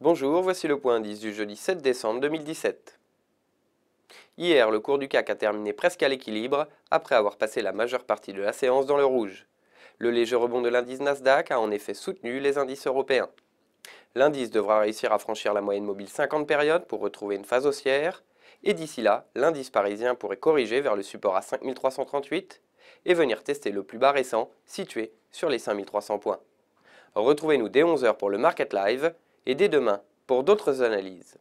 Bonjour, voici le point indice du jeudi 7 décembre 2017. Hier, le cours du CAC a terminé presque à l'équilibre après avoir passé la majeure partie de la séance dans le rouge. Le léger rebond de l'indice Nasdaq a en effet soutenu les indices européens. L'indice devra réussir à franchir la moyenne mobile 50 périodes pour retrouver une phase haussière, et d'ici là, l'indice parisien pourrait corriger vers le support à 5338 et venir tester le plus bas récent situé sur les 5300 points. Retrouvez-nous dès 11h pour le Market Live et dès demain pour d'autres analyses.